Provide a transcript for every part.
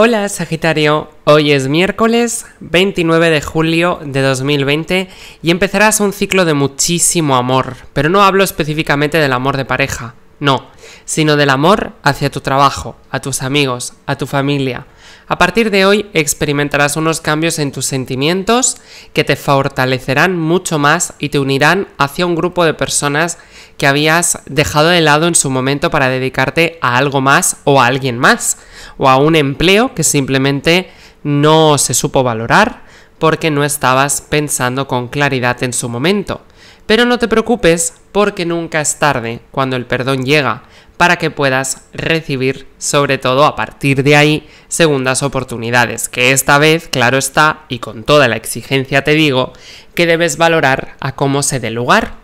Hola Sagitario, hoy es miércoles 29 de julio de 2020 y empezarás un ciclo de muchísimo amor, pero no hablo específicamente del amor de pareja, no, sino del amor hacia tu trabajo, a tus amigos, a tu familia, a partir de hoy experimentarás unos cambios en tus sentimientos que te fortalecerán mucho más y te unirán hacia un grupo de personas que habías dejado de lado en su momento para dedicarte a algo más o a alguien más, o a un empleo que simplemente no se supo valorar porque no estabas pensando con claridad en su momento. Pero no te preocupes porque nunca es tarde cuando el perdón llega para que puedas recibir, sobre todo a partir de ahí, segundas oportunidades, que esta vez, claro está, y con toda la exigencia te digo, que debes valorar a cómo se dé lugar.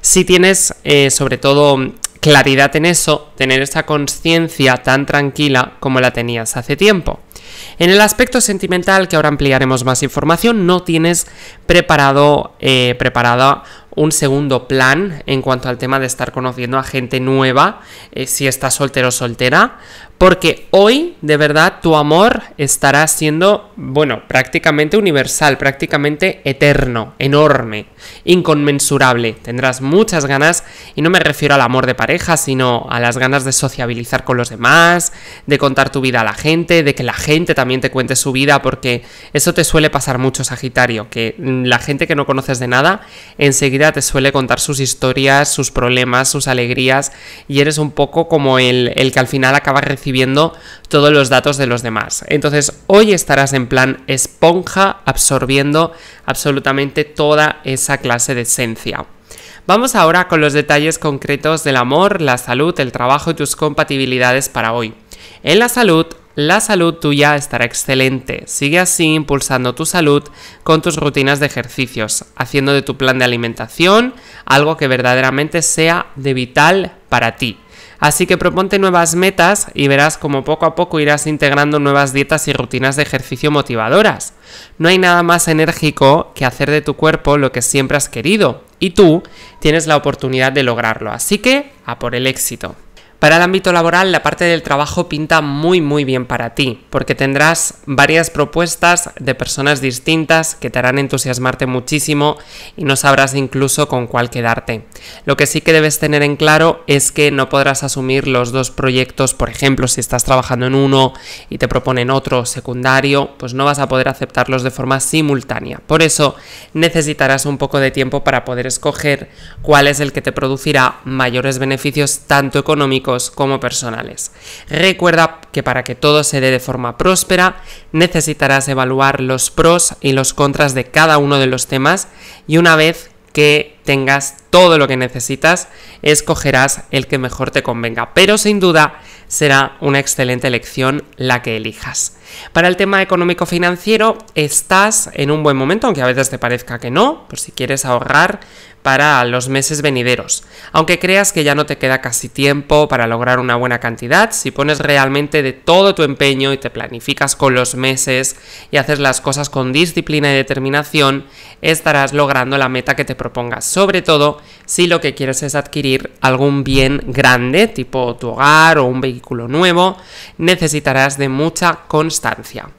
Si tienes, eh, sobre todo, claridad en eso, tener esa conciencia tan tranquila como la tenías hace tiempo. En el aspecto sentimental, que ahora ampliaremos más información, no tienes preparado, eh, preparada un segundo plan en cuanto al tema de estar conociendo a gente nueva, eh, si está soltero o soltera, porque hoy, de verdad, tu amor estará siendo, bueno, prácticamente universal, prácticamente eterno, enorme, inconmensurable. Tendrás muchas ganas, y no me refiero al amor de pareja, sino a las ganas de sociabilizar con los demás, de contar tu vida a la gente, de que la gente también te cuente su vida, porque eso te suele pasar mucho, Sagitario, que mm, la gente que no conoces de nada, enseguida te suele contar sus historias, sus problemas, sus alegrías, y eres un poco como el, el que al final acaba recibiendo viendo todos los datos de los demás. Entonces hoy estarás en plan esponja absorbiendo absolutamente toda esa clase de esencia. Vamos ahora con los detalles concretos del amor, la salud, el trabajo y tus compatibilidades para hoy. En la salud, la salud tuya estará excelente. Sigue así impulsando tu salud con tus rutinas de ejercicios, haciendo de tu plan de alimentación algo que verdaderamente sea de vital para ti. Así que proponte nuevas metas y verás cómo poco a poco irás integrando nuevas dietas y rutinas de ejercicio motivadoras. No hay nada más enérgico que hacer de tu cuerpo lo que siempre has querido y tú tienes la oportunidad de lograrlo. Así que a por el éxito. Para el ámbito laboral, la parte del trabajo pinta muy muy bien para ti, porque tendrás varias propuestas de personas distintas que te harán entusiasmarte muchísimo y no sabrás incluso con cuál quedarte. Lo que sí que debes tener en claro es que no podrás asumir los dos proyectos, por ejemplo, si estás trabajando en uno y te proponen otro secundario, pues no vas a poder aceptarlos de forma simultánea. Por eso necesitarás un poco de tiempo para poder escoger cuál es el que te producirá mayores beneficios tanto económicos como personales. Recuerda que para que todo se dé de forma próspera necesitarás evaluar los pros y los contras de cada uno de los temas y una vez que tengas todo lo que necesitas, escogerás el que mejor te convenga, pero sin duda será una excelente elección la que elijas. Para el tema económico-financiero, estás en un buen momento, aunque a veces te parezca que no, por si quieres ahorrar para los meses venideros. Aunque creas que ya no te queda casi tiempo para lograr una buena cantidad, si pones realmente de todo tu empeño y te planificas con los meses y haces las cosas con disciplina y determinación, estarás logrando la meta que te propongas, sobre todo si lo que quieres es adquirir algún bien grande, tipo tu hogar o un vehículo nuevo, necesitarás de mucha constancia.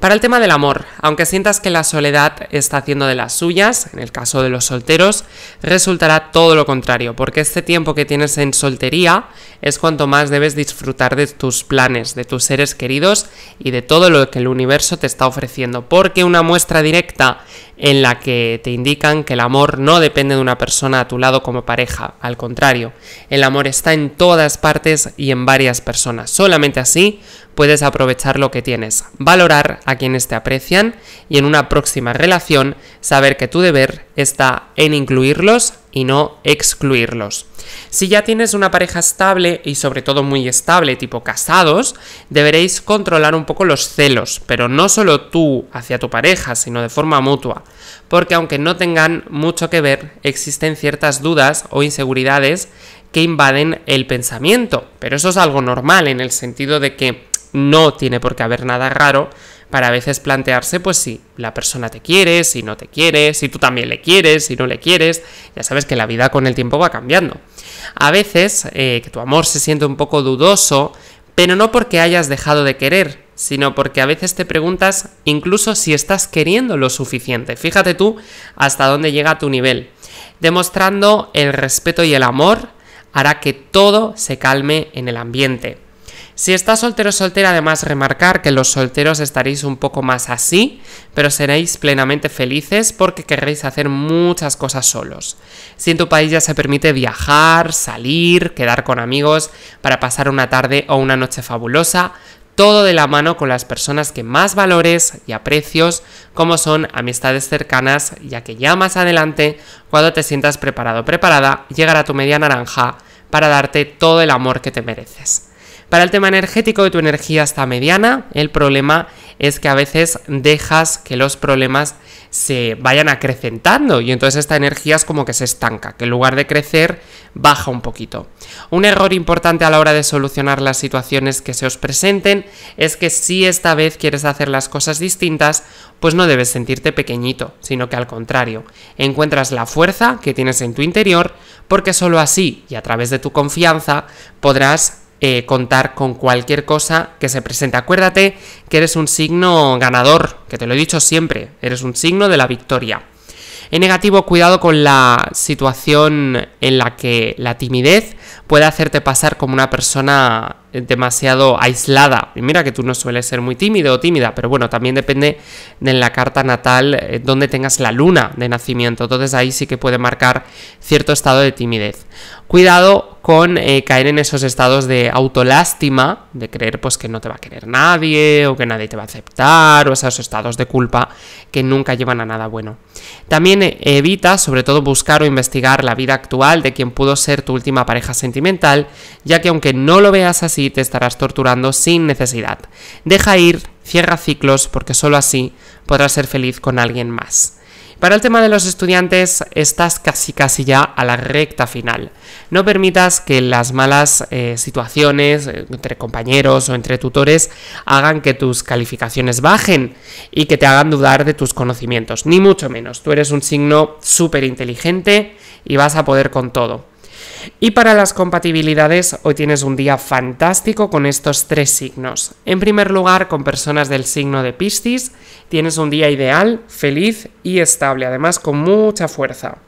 Para el tema del amor, aunque sientas que la soledad está haciendo de las suyas, en el caso de los solteros, resultará todo lo contrario, porque este tiempo que tienes en soltería es cuanto más debes disfrutar de tus planes, de tus seres queridos y de todo lo que el universo te está ofreciendo, porque una muestra directa en la que te indican que el amor no depende de una persona a tu lado como pareja, al contrario, el amor está en todas partes y en varias personas. Solamente así puedes aprovechar lo que tienes, valorar a quienes te aprecian y en una próxima relación saber que tu deber está en incluirlos y no excluirlos. Si ya tienes una pareja estable y sobre todo muy estable, tipo casados, deberéis controlar un poco los celos, pero no solo tú hacia tu pareja, sino de forma mutua, porque aunque no tengan mucho que ver, existen ciertas dudas o inseguridades que invaden el pensamiento, pero eso es algo normal en el sentido de que no tiene por qué haber nada raro para a veces plantearse pues si la persona te quiere, si no te quiere, si tú también le quieres, si no le quieres, ya sabes que la vida con el tiempo va cambiando. A veces eh, que tu amor se siente un poco dudoso, pero no porque hayas dejado de querer, sino porque a veces te preguntas incluso si estás queriendo lo suficiente. Fíjate tú hasta dónde llega tu nivel. Demostrando el respeto y el amor hará que todo se calme en el ambiente. Si estás soltero o soltera, además remarcar que los solteros estaréis un poco más así, pero seréis plenamente felices porque querréis hacer muchas cosas solos. Si en tu país ya se permite viajar, salir, quedar con amigos para pasar una tarde o una noche fabulosa, todo de la mano con las personas que más valores y aprecios, como son amistades cercanas, ya que ya más adelante, cuando te sientas preparado o preparada, llegará tu media naranja para darte todo el amor que te mereces. Para el tema energético, tu energía está mediana. El problema es que a veces dejas que los problemas se vayan acrecentando y entonces esta energía es como que se estanca, que en lugar de crecer baja un poquito. Un error importante a la hora de solucionar las situaciones que se os presenten es que si esta vez quieres hacer las cosas distintas, pues no debes sentirte pequeñito, sino que al contrario, encuentras la fuerza que tienes en tu interior porque solo así y a través de tu confianza podrás eh, contar con cualquier cosa que se presente. Acuérdate que eres un signo ganador, que te lo he dicho siempre, eres un signo de la victoria. En negativo, cuidado con la situación en la que la timidez puede hacerte pasar como una persona demasiado aislada. Y mira que tú no sueles ser muy tímido o tímida, pero bueno, también depende de la carta natal eh, donde tengas la luna de nacimiento. Entonces ahí sí que puede marcar cierto estado de timidez. Cuidado con eh, caer en esos estados de autolástima, de creer pues que no te va a querer nadie o que nadie te va a aceptar o esos estados de culpa que nunca llevan a nada bueno. También eh, evita sobre todo buscar o investigar la vida actual de quien pudo ser tu última pareja sentimental, ya que aunque no lo veas así, te estarás torturando sin necesidad. Deja ir, cierra ciclos, porque solo así podrás ser feliz con alguien más. Para el tema de los estudiantes, estás casi casi ya a la recta final. No permitas que las malas eh, situaciones eh, entre compañeros o entre tutores hagan que tus calificaciones bajen y que te hagan dudar de tus conocimientos, ni mucho menos. Tú eres un signo súper inteligente y vas a poder con todo. Y para las compatibilidades, hoy tienes un día fantástico con estos tres signos. En primer lugar, con personas del signo de Piscis, tienes un día ideal, feliz y estable, además con mucha fuerza.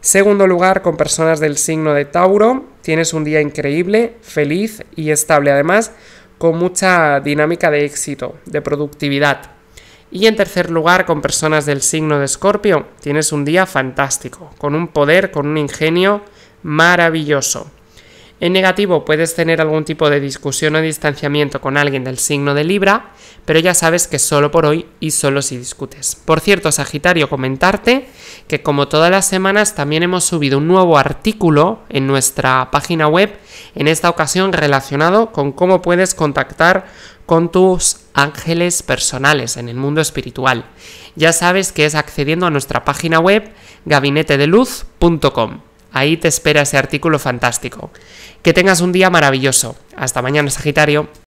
Segundo lugar, con personas del signo de Tauro, tienes un día increíble, feliz y estable, además con mucha dinámica de éxito, de productividad. Y en tercer lugar, con personas del signo de Escorpio, tienes un día fantástico, con un poder, con un ingenio, maravilloso. En negativo puedes tener algún tipo de discusión o distanciamiento con alguien del signo de Libra, pero ya sabes que solo por hoy y solo si discutes. Por cierto, Sagitario, comentarte que como todas las semanas también hemos subido un nuevo artículo en nuestra página web, en esta ocasión relacionado con cómo puedes contactar con tus ángeles personales en el mundo espiritual. Ya sabes que es accediendo a nuestra página web gabinetedeluz.com. Ahí te espera ese artículo fantástico. Que tengas un día maravilloso. Hasta mañana, Sagitario.